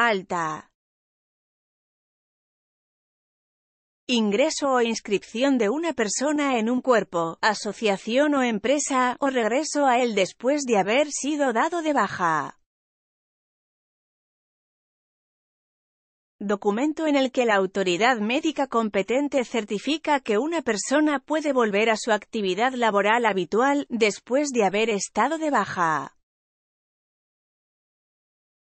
alta. Ingreso o inscripción de una persona en un cuerpo, asociación o empresa, o regreso a él después de haber sido dado de baja. documento en el que la autoridad médica competente certifica que una persona puede volver a su actividad laboral habitual, después de haber estado de baja.